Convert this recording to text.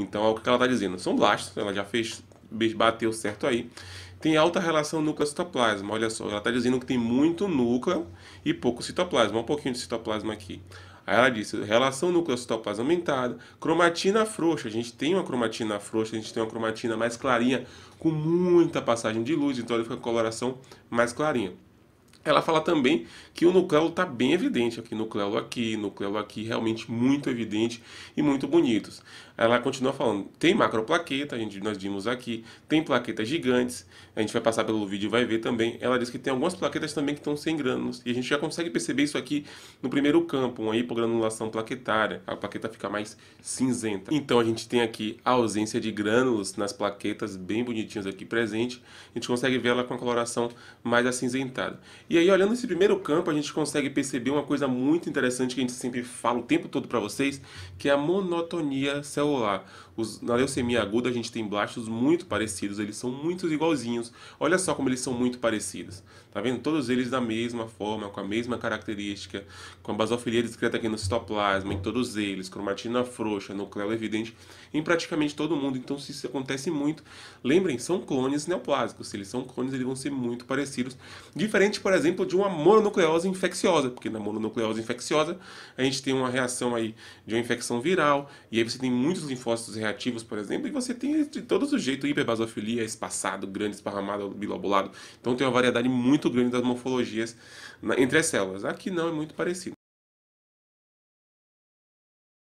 Então é o que ela está dizendo. São blastos, ela já fez, bateu certo aí. Tem alta relação núcleo-citoplasma. Olha só, ela está dizendo que tem muito núcleo e pouco citoplasma. Um pouquinho de citoplasma aqui. Aí ela disse, relação núcleo-citoplasma aumentada, cromatina frouxa. A gente tem uma cromatina frouxa, a gente tem uma cromatina mais clarinha, com muita passagem de luz, então ela fica com a coloração mais clarinha. Ela fala também que o nucleolo está bem evidente aqui, nucleolo aqui, nucleolo aqui, realmente muito evidente e muito bonitos. Ela continua falando, tem macroplaqueta, a gente, nós vimos aqui, tem plaquetas gigantes, a gente vai passar pelo vídeo e vai ver também. Ela diz que tem algumas plaquetas também que estão sem grânulos, e a gente já consegue perceber isso aqui no primeiro campo, uma hipogranulação plaquetária, a plaqueta fica mais cinzenta. Então a gente tem aqui a ausência de grânulos nas plaquetas bem bonitinhas aqui presente, a gente consegue ver ela com a coloração mais acinzentada. E aí, olhando esse primeiro campo, a gente consegue perceber uma coisa muito interessante que a gente sempre fala o tempo todo para vocês, que é a monotonia celular. Os, na leucemia aguda, a gente tem blastos muito parecidos, eles são muito igualzinhos. Olha só como eles são muito parecidos. Tá vendo? Todos eles da mesma forma, com a mesma característica, com a basofilia discreta aqui no citoplasma, em todos eles, cromatina frouxa, nucleo evidente, em praticamente todo mundo. Então, se isso acontece muito, lembrem, são clones neoplásicos. Se eles são clones, eles vão ser muito parecidos. Diferente, por exemplo, exemplo de uma mononucleose infecciosa, porque na mononucleose infecciosa a gente tem uma reação aí de uma infecção viral, e aí você tem muitos linfócitos reativos, por exemplo, e você tem de todos os jeitos hiperbasofilia, espaçado, grande, esparramado, bilobulado. Então tem uma variedade muito grande das morfologias entre as células. Aqui não é muito parecido.